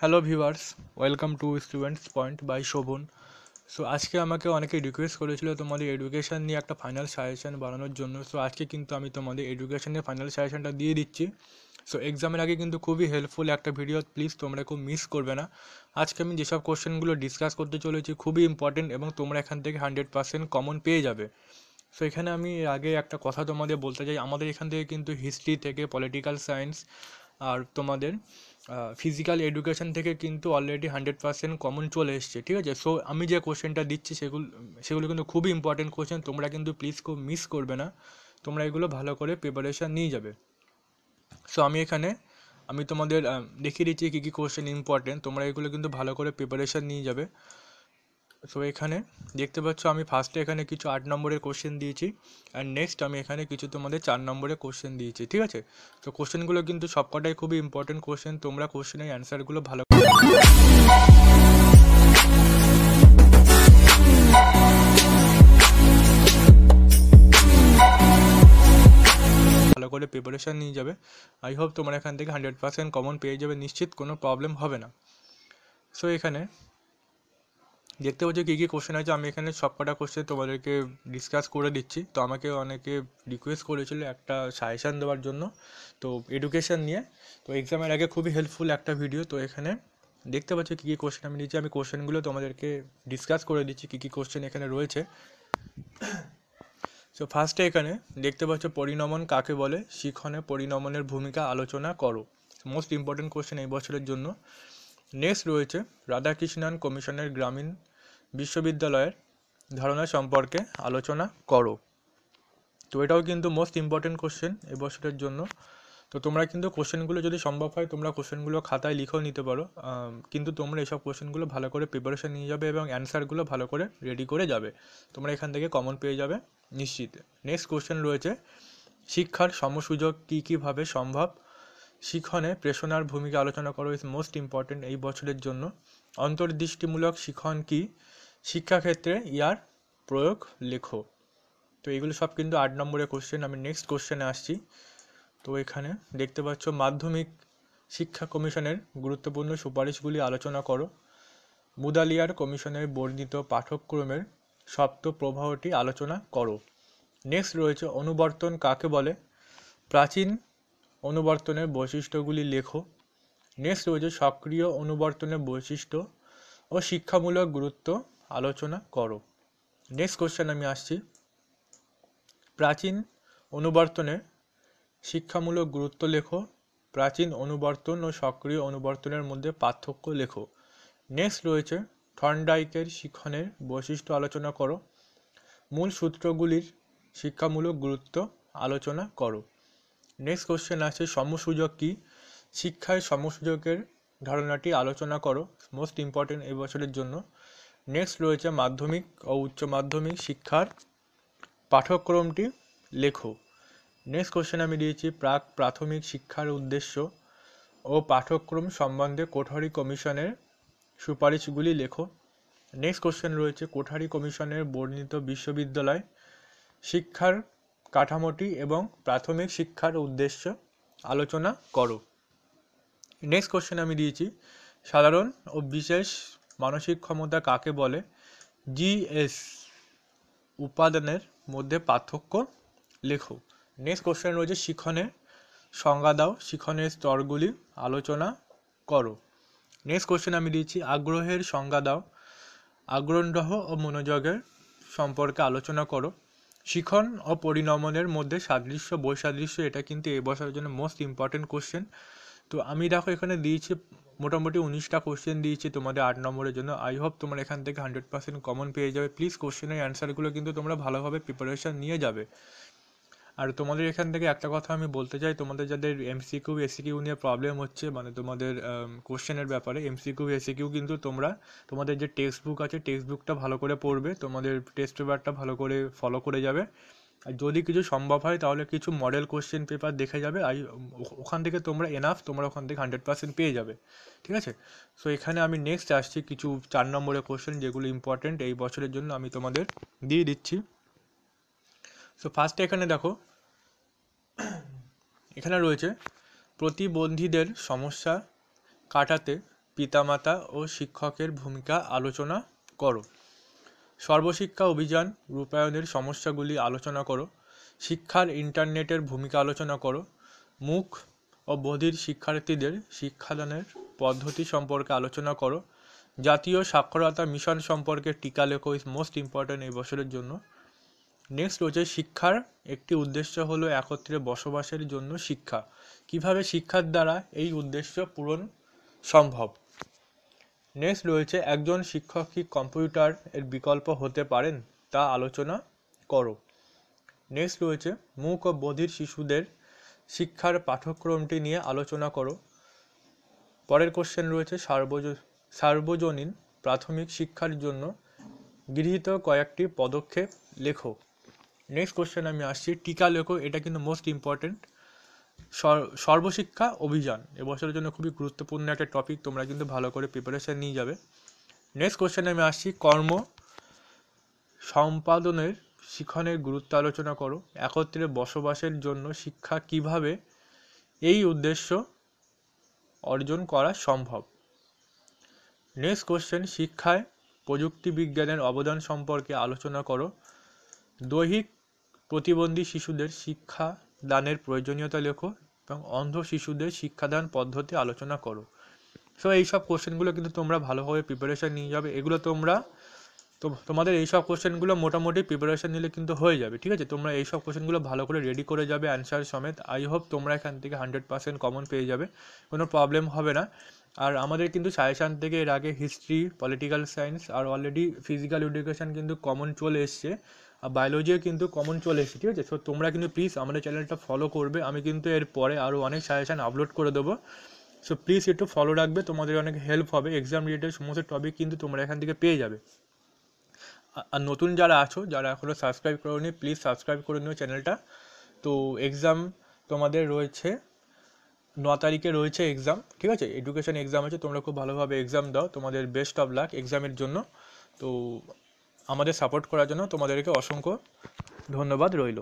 hello viewers welcome to students point by Shobhan so আজকে আমাকে অনেকে রিকোয়েস্ট করেছিল তোমাদের এডুকেশান নিয়ে একটা ফাইনাল সাজেশান বানানোর জন্য সো আজকে কিন্তু আমি তোমাদের এডুকেশানের ফাইনাল সাজেশানটা দিয়ে দিচ্ছি সো এক্সামের আগে কিন্তু খুবই হেল্পফুল একটা ভিডিও প্লিজ তোমরা খুব মিস করবে না আজকে আমি যেসব কোশ্চেনগুলো ডিসকাস করতে চলেছি খুবই ইম্পর্টেন্ট এবং তোমরা এখান থেকে হান্ড্রেড পার্সেন্ট কমন পেয়ে যাবে সো এখানে আমি আগে একটা কথা তোমাদের বলতে চাই আমাদের এখান থেকে কিন্তু হিস্ট্রি থেকে পলিটিক্যাল সায়েন্স আর তোমাদের ফিজিক্যাল এডুকেশান থেকে কিন্তু অলরেডি হান্ড্রেড পার্সেন্ট কমন চলে এসছে ঠিক আছে সো আমি যে কোশ্চেনটা দিচ্ছি সেগুলো সেগুলো কিন্তু খুবই ইম্পর্টেন্ট কোশ্চেন তোমরা কিন্তু প্লিজ খুব মিস করবে না তোমরা এগুলো ভালো করে প্রিপারেশান নিয়ে যাবে সো আমি এখানে আমি তোমাদের দেখিয়ে দিচ্ছি কী কী কোশ্চেন ইম্পর্টেন্ট তোমরা এগুলো কিন্তু ভালো করে প্রিপারেশান নিয়ে যাবে সো এখানে দেখতে পাচ্ছ আমি ফার্স্টে এখানে কিছু আট নম্বরের কোশ্চেন দিয়েছি অ্যান্ড নেক্সট আমি এখানে কিছু তোমাদের চার নম্বরের কোশ্চেন দিয়েছি ঠিক আছে তো কোশ্চেনগুলো কিন্তু সবকটাই খুবই ইম্পর্টেন্ট কোশ্চেন তোমরা কোশ্চেনের অ্যান্সারগুলো ভালো ভালো করে প্রিপারেশান নিয়ে যাবে আই হোপ তোমার এখান থেকে হান্ড্রেড পার্সেন্ট কমন পেয়ে যাবে নিশ্চিত কোনো প্রবলেম হবে না সো এখানে দেখতে পাচ্ছ কী কী কোশ্চেন আছে আমি এখানে সব কটা কোশ্চেন তোমাদেরকে ডিসকাস করে দিচ্ছি তো আমাকে অনেকে রিকোয়েস্ট করেছিল একটা সাজেশান দেওয়ার জন্য তো এডুকেশান নিয়ে তো এক্সামের আগে খুবই হেল্পফুল একটা ভিডিও তো এখানে দেখতে পাচ্ছ কী কী কোশ্চেন আমি নিয়েছি আমি কোশ্চেনগুলো তোমাদেরকে ডিসকাস করে দিচ্ছি কী কী কোশ্চেন এখানে রয়েছে সো ফার্স্টে এখানে দেখতে পাচ্ছ পরিণমন কাকে বলে শিখনে পরিণমনের ভূমিকা আলোচনা করো মোস্ট ইম্পর্টেন্ট কোশ্চেন এই বছরের জন্য নেক্সট রয়েছে রাধাকৃষ্ণন কমিশনের গ্রামীণ বিশ্ববিদ্যালয়ের ধারণা সম্পর্কে আলোচনা করো তো এটাও কিন্তু মোস্ট ইম্পর্টেন্ট কোশ্চেন এবছরের জন্য তো তোমরা কিন্তু কোশ্চেনগুলো যদি সম্ভব হয় তোমরা কোশ্চেনগুলো খাতায় লিখেও নিতে পারো কিন্তু তোমরা এসব কোশ্চেনগুলো ভালো করে প্রিপারেশন নিয়ে যাবে এবং অ্যান্সারগুলো ভালো করে রেডি করে যাবে তোমরা এখান থেকে কমন পেয়ে যাবে নিশ্চিত নেক্সট কোশ্চেন রয়েছে শিক্ষার সমসুযোগ কী কীভাবে সম্ভব শিখনে প্রেষণার ভূমিকা আলোচনা করো ইজ মোস্ট ইম্পর্টেন্ট এই বছরের জন্য অন্তর্দৃষ্টিমূলক শিখন কি শিক্ষাক্ষেত্রে ইয়ার প্রয়োগ লেখো তো এগুলো সব কিন্তু আট নম্বরের কোশ্চেন আমি নেক্সট কোশ্চেনে আসছি তো এখানে দেখতে পাচ্ছ মাধ্যমিক শিক্ষা কমিশনের গুরুত্বপূর্ণ সুপারিশগুলি আলোচনা করো মুদালিয়ার কমিশনের বর্ণিত পাঠ্যক্রমের সপ্ত প্রবাহটি আলোচনা করো নেক্সট রয়েছে অনুবর্তন কাকে বলে প্রাচীন অনুবর্তনের বৈশিষ্ট্যগুলি লেখো নেক্সট রয়েছে সক্রিয় অনুবর্তনের বৈশিষ্ট্য ও শিক্ষামূলক গুরুত্ব আলোচনা করো নেক্সট কোশ্চেন আমি আসছি প্রাচীন অনুবর্তনে শিক্ষামূলক গুরুত্ব লেখো প্রাচীন অনুবর্তন ও সক্রিয় অনুবর্তনের মধ্যে পার্থক্য লেখো নেক্সট রয়েছে থন্ডাইকের শিক্ষণের বৈশিষ্ট্য আলোচনা করো মূল সূত্রগুলির শিক্ষামূলক গুরুত্ব আলোচনা করো নেক্সট কোশ্চেন আছে সমসুযোগ কী শিক্ষায় সমসুযোগের ধারণাটি আলোচনা করো মোস্ট ইম্পর্টেন্ট এবছরের জন্য নেক্সট রয়েছে মাধ্যমিক ও উচ্চ মাধ্যমিক শিক্ষার পাঠ্যক্রমটি লেখো নেক্সট কোশ্চেন আমি দিয়েছি প্রাক প্রাথমিক শিক্ষার উদ্দেশ্য ও পাঠ্যক্রম সম্বন্ধে কোঠারি কমিশনের সুপারিশগুলি লেখো নেক্সট কোশ্চেন রয়েছে কোঠারি কমিশনের বর্ণিত বিশ্ববিদ্যালয় শিক্ষার কাঠামোটি এবং প্রাথমিক শিক্ষার উদ্দেশ্য আলোচনা করো নেক্সট কোশ্চেন আমি দিয়েছি সাধারণ ও বিশেষ মানসিক ক্ষমতা কাকে বলে জিএস উপাদানের মধ্যে পার্থক্য লেখো নেক্সট কোশ্চেন রয়েছে শিখনে সংজ্ঞা দাও শিখনের স্তরগুলি আলোচনা করো নেক্সট কোশ্চেন আমি দিয়েছি আগ্রহের সংজ্ঞা দাও আগ্রহ ও মনোযোগের সম্পর্কে আলোচনা করো শিখন ও পরিণমনের মধ্যে সাদৃশ্য বৈসাদৃশ্য এটা কিন্তু এবছরের জন্য মোস্ট ইম্পর্টেন্ট কোশ্চেন তো আমি দেখো এখানে দিয়েছি মোটামুটি উনিশটা কোশ্চেন দিয়েছি তোমাদের আট নম্বরের জন্য আই হোপ তোমার এখান থেকে হান্ড্রেড পার্সেন্ট কমন পেয়ে যাবে প্লিজ কোশ্চেনের অ্যান্সারগুলো কিন্তু তোমরা ভালোভাবে প্রিপারেশান নিয়ে যাবে আর তোমাদের এখান থেকে একটা কথা আমি বলতে চাই তোমাদের যাদের এমসিকিউ এসিকিউ নিয়ে প্রবলেম হচ্ছে মানে তোমাদের কোশ্চেনের ব্যাপারে এমসিকিউ এসিকিউ কিন্তু তোমরা তোমাদের যে টেক্সট বুক আছে টেক্সট বুকটা ভালো করে পড়বে তোমাদের টেস্ট পেপারটা ভালো করে ফলো করে যাবে আর যদি কিছু সম্ভব হয় তাহলে কিছু মডেল কোশ্চেন পেপার দেখে যাবে আর ওখান থেকে তোমরা এনাফ তোমরা ওখান থেকে হান্ড্রেড পার্সেন্ট পেয়ে যাবে ঠিক আছে সো এখানে আমি নেক্সট আসছি কিছু চার নম্বরের কোশ্চেন যেগুলো ইম্পর্টেন্ট এই বছরের জন্য আমি তোমাদের দিয়ে দিচ্ছি সো ফার্স্টে এখানে দেখো এখানে রয়েছে প্রতিবন্ধীদের সমস্যা কাটাতে পিতামাতা ও শিক্ষকের ভূমিকা আলোচনা করো সর্বশিক্ষা অভিযান রূপায়ণের সমস্যাগুলি আলোচনা করো শিক্ষার ইন্টারনেটের ভূমিকা আলোচনা করো মুখ ও বধির শিক্ষার্থীদের শিক্ষাদানের পদ্ধতি সম্পর্কে আলোচনা করো জাতীয় সাক্ষরতা মিশন সম্পর্কে টিকা লেখো ইজ মোস্ট ইম্পর্ট্যান্ট এই বছরের জন্য নেক্সট রয়েছে শিক্ষার একটি উদ্দেশ্য হলো একত্রে বসবাসের জন্য শিক্ষা কিভাবে শিক্ষার দ্বারা এই উদ্দেশ্য পূরণ সম্ভব নেক্সট রয়েছে একজন শিক্ষক কি কম্পিউটার এর বিকল্প হতে পারেন তা আলোচনা করো নেক্সট রয়েছে মূক ও বধির শিশুদের শিক্ষার পাঠ্যক্রমটি নিয়ে আলোচনা করো পরের কোশ্চেন রয়েছে সার্বজ সার্বজনীন প্রাথমিক শিক্ষার জন্য গৃহীত কয়েকটি পদক্ষেপ লেখো নেক্সট কোশ্চেন আমি আসছি টিকা লেখো এটা কিন্তু মোস্ট ইম্পর্টেন্ট সর্বশিক্ষা অভিযান এবছরের জন্য খুবই গুরুত্বপূর্ণ একটা টপিক তোমরা কিন্তু ভালো করে প্রিপারেশান নিয়ে যাবে নেক্সট কোশ্চেনে আমি আসছি কর্ম সম্পাদনের শিক্ষণের গুরুত্ব আলোচনা করো একত্রে বসবাসের জন্য শিক্ষা কিভাবে এই উদ্দেশ্য অর্জন করা সম্ভব নেক্সট কোশ্চেন শিক্ষায় প্রযুক্তি বিজ্ঞানের অবদান সম্পর্কে আলোচনা করো দৈহিক প্রতিবন্ধী শিশুদের শিক্ষা দানের প্রয়োজনীয়তা লেখো এবং অন্ধ শিশুদের শিক্ষাদান পদ্ধতি আলোচনা করো সো এইসব কোশ্চেনগুলো কিন্তু তোমরা ভালোভাবে প্রিপারেশান নিয়ে যাবে এগুলো তোমরা তো তোমাদের এইসব কোশ্চেনগুলো মোটামুটি প্রিপারেশান নিলে কিন্তু হয়ে যাবে ঠিক আছে তোমরা এইসব কোশ্চেনগুলো ভালো করে রেডি করে যাবে অ্যান্সার সমেত আই হোপ তোমরা এখান থেকে হান্ড্রেড পার্সেন্ট কমন পেয়ে যাবে কোনো প্রবলেম হবে না আর আমাদের কিন্তু সায়েশান থেকে এর আগে হিস্ট্রি পলিটিক্যাল সায়েন্স আর অলরেডি ফিজিক্যাল এডুকেশান কিন্তু কমন চলে এসছে আর বায়োলজিও কিন্তু কমন চলে এসেছে ঠিক আছে সো তোমরা কিন্তু প্লিজ আমাদের চ্যানেলটা ফলো করবে আমি কিন্তু এর পরে আরও অনেক সাজেশান আপলোড করে দেবো সো প্লিজ একটু ফলো রাখবে তোমাদের অনেক হেল্প হবে এক্সাম রিলেটেড সমস্ত টপিক কিন্তু তোমরা এখান থেকে পেয়ে যাবে আর নতুন যারা আছো যারা এখনও সাবস্ক্রাইব করোনি প্লিজ সাবস্ক্রাইব করে নিও চ্যানেলটা তো এক্সাম তোমাদের রয়েছে ন তারিখে রয়েছে এক্সাম ঠিক আছে এডুকেশন এক্সাম আছে তোমরা খুব ভালোভাবে এক্সাম দাও তোমাদের বেস্ট অফ লাক এক্সামের জন্য তো আমাদের সাপোর্ট করার জন্য তোমাদেরকে অসংখ্য ধন্যবাদ রইল